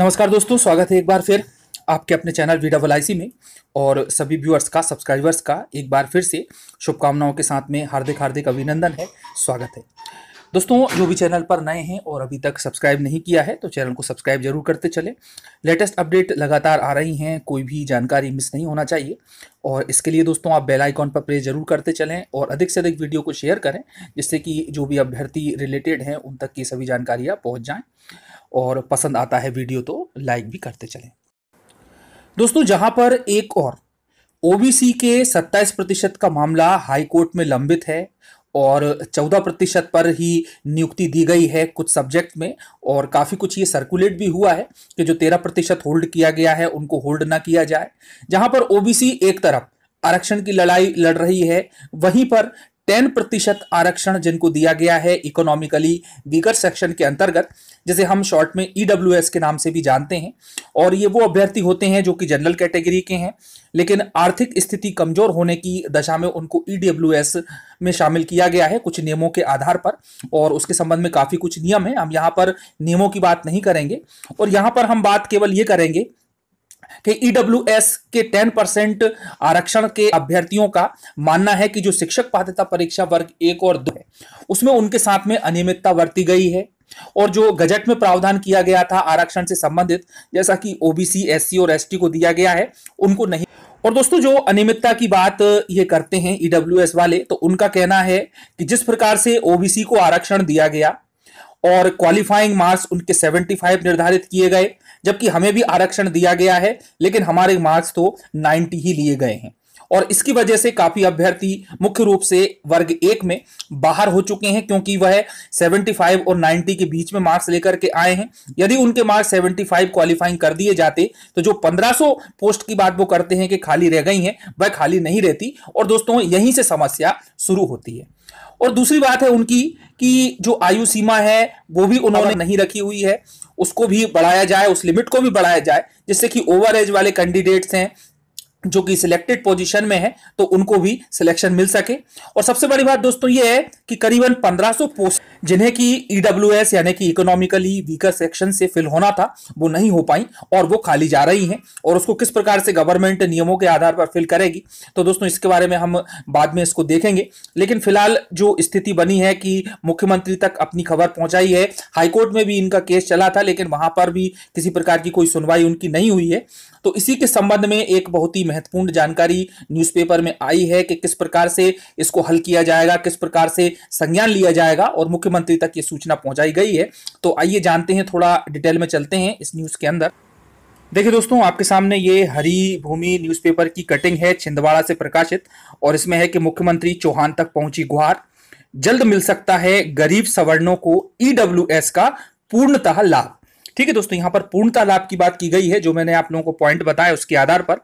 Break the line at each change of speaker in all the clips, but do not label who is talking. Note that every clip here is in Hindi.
नमस्कार दोस्तों स्वागत है एक बार फिर आपके अपने चैनल वी डबल आई में और सभी व्यूअर्स का सब्सक्राइबर्स का एक बार फिर से शुभकामनाओं के साथ में हार्दिक हार्दिक अभिनंदन है स्वागत है दोस्तों जो भी चैनल पर नए हैं और अभी तक सब्सक्राइब नहीं किया है तो चैनल को सब्सक्राइब जरूर करते चले लेटेस्ट अपडेट लगातार आ रही हैं कोई भी जानकारी मिस नहीं होना चाहिए और इसके लिए दोस्तों आप बेल आइकॉन पर प्रेस जरूर करते चलें और अधिक से अधिक वीडियो को शेयर करें जिससे कि जो भी अभ्यर्थी रिलेटेड हैं उन तक की सभी जानकारियाँ पहुँच जाएँ और पसंद आता है वीडियो तो लाइक भी करते चलें दोस्तों जहां पर एक और ओबीसी के 27 प्रतिशत का मामला हाई कोर्ट में लंबित है और 14 प्रतिशत पर ही नियुक्ति दी गई है कुछ सब्जेक्ट में और काफ़ी कुछ ये सर्कुलेट भी हुआ है कि जो 13 प्रतिशत होल्ड किया गया है उनको होल्ड ना किया जाए जहां पर ओबीसी एक तरफ आरक्षण की लड़ाई लड़ रही है वहीं पर टेन प्रतिशत आरक्षण जिनको दिया गया है इकोनॉमिकली वीकर सेक्शन के अंतर्गत जिसे हम शॉर्ट में ई e के नाम से भी जानते हैं और ये वो अभ्यर्थी होते हैं जो कि जनरल कैटेगरी के हैं लेकिन आर्थिक स्थिति कमजोर होने की दशा में उनको ई e में शामिल किया गया है कुछ नियमों के आधार पर और उसके संबंध में काफ़ी कुछ नियम है हम यहाँ पर नियमों की बात नहीं करेंगे और यहाँ पर हम बात केवल ये करेंगे कि ईडब्ल्यूएस e के 10 परसेंट आरक्षण के अभ्यर्थियों का मानना है कि जो शिक्षक पात्रता परीक्षा वर्ग एक और दो है उसमें उनके साथ में अनियमितता वर्ती गई है और जो गजट में प्रावधान किया गया था आरक्षण से संबंधित जैसा कि ओबीसी एस और एस को दिया गया है उनको नहीं और दोस्तों जो अनियमितता की बात ये करते हैं ईडब्ल्यू e वाले तो उनका कहना है कि जिस प्रकार से ओबीसी को आरक्षण दिया गया और क्वालिफाइंग मार्क्स उनके 75 निर्धारित किए गए जबकि हमें भी आरक्षण दिया गया है लेकिन हमारे मार्क्स तो 90 ही लिए गए हैं और इसकी वजह से काफी अभ्यर्थी मुख्य रूप से वर्ग एक में बाहर हो चुके हैं क्योंकि वह 75 और 90 के बीच में मार्क्स लेकर के आए हैं यदि उनके मार्क्स 75 क्वालिफाइंग कर दिए जाते तो जो 1500 पोस्ट की बात वो करते हैं कि खाली रह गई हैं वह खाली नहीं रहती और दोस्तों यहीं से समस्या शुरू होती है और दूसरी बात है उनकी कि जो आयु सीमा है वो भी उन्होंने नहीं रखी हुई है उसको भी बढ़ाया जाए उस लिमिट को भी बढ़ाया जाए जिससे कि ओवर एज वाले कैंडिडेट्स हैं जो कि सिलेक्टेड पोजीशन में है तो उनको भी सिलेक्शन मिल सके और सबसे बड़ी बात दोस्तों ये है कि करीबन 1500 पोस्ट जिन्हें कि ईडब्ल्यूएस e यानी कि इकोनॉमिकली वीकर सेक्शन से फिल होना था वो नहीं हो पाई और वो खाली जा रही हैं और उसको किस प्रकार से गवर्नमेंट नियमों के आधार पर फिल करेगी तो दोस्तों इसके बारे में हम बाद में इसको देखेंगे लेकिन फिलहाल जो स्थिति बनी है कि मुख्यमंत्री तक अपनी खबर पहुंचाई है हाईकोर्ट में भी इनका केस चला था लेकिन वहां पर भी किसी प्रकार की कोई सुनवाई उनकी नहीं हुई है तो इसी के संबंध में एक बहुत ही महत्वपूर्ण जानकारी न्यूज़पेपर में आई है कि किस प्रकार से इसको हल किया जाएगा किस प्रकार से संज्ञान लिया जाएगा और मुख्यमंत्री तक ये सूचना पहुंचाई गई है तो आइए जानते हैं थोड़ा डिटेल में चलते हैं इस न्यूज़ के अंदर देखिए दोस्तों आपके सामने ये हरी भूमि न्यूज़पेपर की कटिंग है छिंदवाड़ा से प्रकाशित और इसमें है कि मुख्यमंत्री चौहान तक पहुंची गुहार जल्द मिल सकता है गरीब सवर्णों को ईडब्ल्यूएस e का पूर्णतः लाभ ठीक है दोस्तों यहां पर पूर्णता लाभ की बात की गई है जो मैंने आप लोगों को पॉइंट बताया उसके आधार पर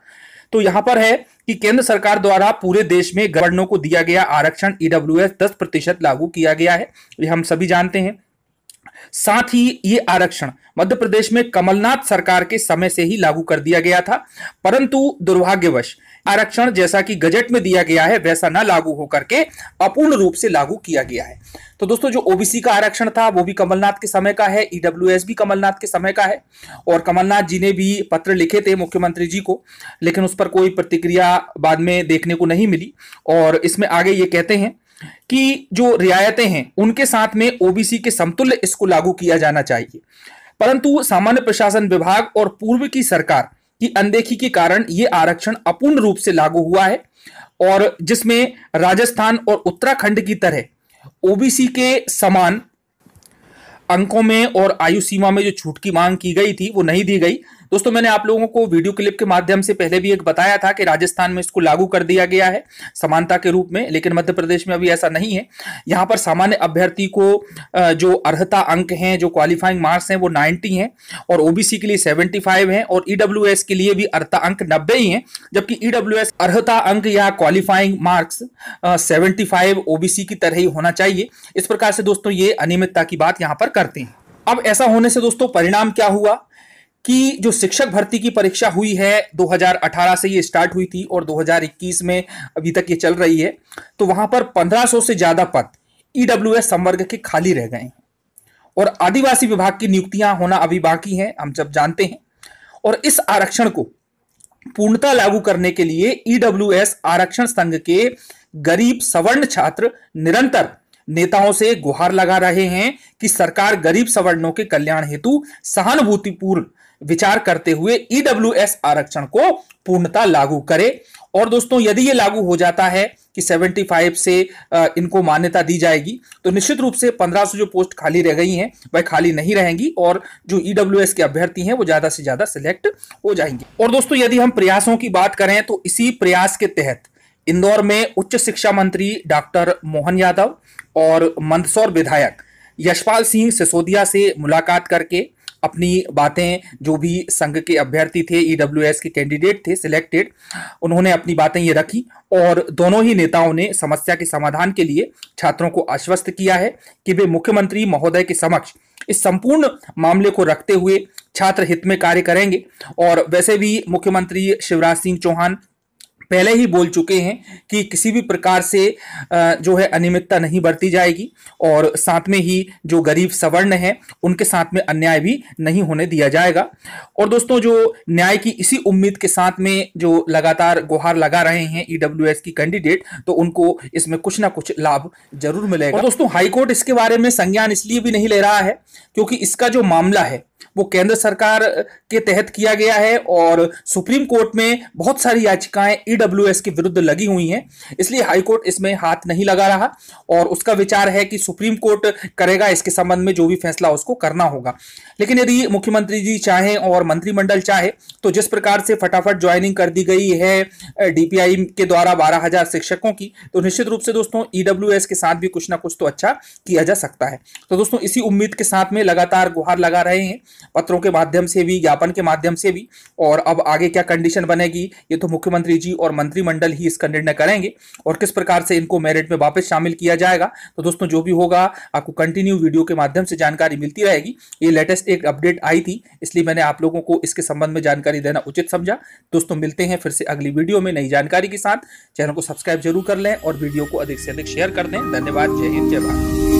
तो यहां पर है कि केंद्र सरकार द्वारा पूरे देश में गवर्नरों को दिया गया आरक्षण ईडब्ल्यू e एस दस प्रतिशत लागू किया गया है ये हम सभी जानते हैं साथ ही ये आरक्षण मध्य प्रदेश में कमलनाथ सरकार के समय से ही लागू कर दिया गया था परंतु दुर्भाग्यवश आरक्षण जैसा कि गजट में दिया गया है वैसा ना लागू होकर के अपूर्ण रूप से लागू किया गया है तो दोस्तों जो ओबीसी का आरक्षण था वो भी कमलनाथ के समय का है ईडब्ल्यू भी कमलनाथ के समय का है और कमलनाथ जी ने भी पत्र लिखे थे मुख्यमंत्री जी को लेकिन उस पर कोई प्रतिक्रिया बाद में देखने को नहीं मिली और इसमें आगे ये कहते हैं कि जो रियायतें हैं उनके साथ में ओबीसी के समतुल्य इसको लागू किया जाना चाहिए परंतु सामान्य प्रशासन विभाग और पूर्व की सरकार की अनदेखी के कारण ये आरक्षण अपूर्ण रूप से लागू हुआ है और जिसमें राजस्थान और उत्तराखंड की तरह ओबीसी के समान अंकों में और आयु सीमा में जो छूट की मांग की गई थी वो नहीं दी गई दोस्तों मैंने आप लोगों को वीडियो क्लिप के माध्यम से पहले भी एक बताया था कि राजस्थान में इसको लागू कर दिया गया है समानता के रूप में लेकिन मध्य प्रदेश में अभी ऐसा नहीं है यहाँ पर सामान्य अभ्यर्थी को जो अर्हता अंक हैं जो क्वालिफाइंग मार्क्स हैं वो नाइन्टी हैं और ओबीसी के लिए सेवेंटी फाइव है और ईडब्ल्यू e के लिए भी अर्हता अंक नब्बे ही है जबकि ईडब्ल्यू e अर्हता अंक या qualifying marks seventy five OBC की तरह ही होना चाहिए इस प्रकार से दोस्तों ये अनियमितता की बात यहाँ पर करते हैं अब ऐसा होने से दोस्तों परिणाम क्या हुआ कि जो शिक्षक भर्ती की परीक्षा हुई है 2018 से ये स्टार्ट हुई थी और 2021 में अभी तक ये चल रही है तो वहां पर 1500 से ज्यादा पद ईडब्ल्यू e एस संवर्ग के खाली रह गए हैं और आदिवासी विभाग की नियुक्तियां होना अभी बाकी हैं हम सब जानते हैं और इस आरक्षण को पूर्णता लागू करने के लिए ईडब्ल्यूएस e आरक्षण संघ के गरीब सवर्ण छात्र निरंतर नेताओं से गुहार लगा रहे हैं कि सरकार गरीब सवर्णों के कल्याण हेतु सहानुभूतिपूर्ण विचार करते हुए ईडब्ल्यू e आरक्षण को पूर्णता लागू करे और दोस्तों यदि ये लागू हो जाता है कि 75 से इनको मान्यता दी जाएगी तो निश्चित रूप से 1500 जो पोस्ट खाली रह गई हैं वह खाली नहीं रहेंगी और जो ईडब्ल्यू e के अभ्यर्थी हैं वो ज्यादा से ज्यादा सिलेक्ट हो जाएंगे और दोस्तों यदि हम प्रयासों की बात करें तो इसी प्रयास के तहत इंदौर में उच्च शिक्षा मंत्री डॉक्टर मोहन यादव और मंदसौर विधायक यशपाल सिंह सिसोदिया से मुलाकात करके अपनी बातें जो भी संघ के अभ्यर्थी थे ईडब्ल्यू e के कैंडिडेट थे सिलेक्टेड उन्होंने अपनी बातें ये रखी और दोनों ही नेताओं ने समस्या के समाधान के लिए छात्रों को आश्वस्त किया है कि वे मुख्यमंत्री महोदय के समक्ष इस संपूर्ण मामले को रखते हुए छात्र हित में कार्य करेंगे और वैसे भी मुख्यमंत्री शिवराज सिंह चौहान पहले ही बोल चुके हैं कि किसी भी प्रकार से जो है अनियमितता नहीं बरती जाएगी और साथ में ही जो गरीब सवर्ण है उनके साथ में अन्याय भी नहीं होने दिया जाएगा और दोस्तों जो न्याय की इसी उम्मीद के साथ में जो लगातार गुहार लगा रहे हैं ईडब्ल्यू e की कैंडिडेट तो उनको इसमें कुछ ना कुछ लाभ जरूर मिलेगा दोस्तों हाईकोर्ट इसके बारे में संज्ञान इसलिए भी नहीं ले रहा है क्योंकि इसका जो मामला है वो केंद्र सरकार के तहत किया गया है और सुप्रीम कोर्ट में बहुत सारी याचिकाएं ईडब्ल्यू e एनडब्ल्यूएस के विरुद्ध लगी हुई हैं इसलिए हाईकोर्ट इसमें हाथ नहीं लगा रहा और उसका विचार है कि सुप्रीम कोर्ट करेगा इसके संबंध में जो भी फैसला उसको करना होगा लेकिन यदि मुख्यमंत्री जी चाहें और मंत्रिमंडल चाहे तो जिस प्रकार से फटाफट ज्वाइनिंग कर दी गई है डीपीआई के द्वारा बारह शिक्षकों की तो निश्चित रूप से दोस्तों ईडब्ल्यू के साथ भी कुछ ना कुछ तो अच्छा किया जा सकता है तो दोस्तों इसी उम्मीद के साथ में लगातार गुहार लगा रहे हैं पत्रों के माध्यम से भी ज्ञापन के माध्यम से भी और अब आगे क्या कंडीशन बनेगी ये तो मुख्यमंत्री जी और मंत्रिमंडल ही इसका निर्णय करेंगे और किस प्रकार से इनको मेरिट में वापस शामिल किया जाएगा तो दोस्तों जो भी होगा आपको कंटिन्यू वीडियो के माध्यम से जानकारी मिलती रहेगी ये लेटेस्ट एक अपडेट आई थी इसलिए मैंने आप लोगों को इसके संबंध में जानकारी देना उचित समझा दोस्तों मिलते हैं फिर से अगली वीडियो में नई जानकारी के साथ चैनल को सब्सक्राइब जरूर कर लें और वीडियो को अधिक से अधिक शेयर कर दें धन्यवाद जय हिंद जय भारत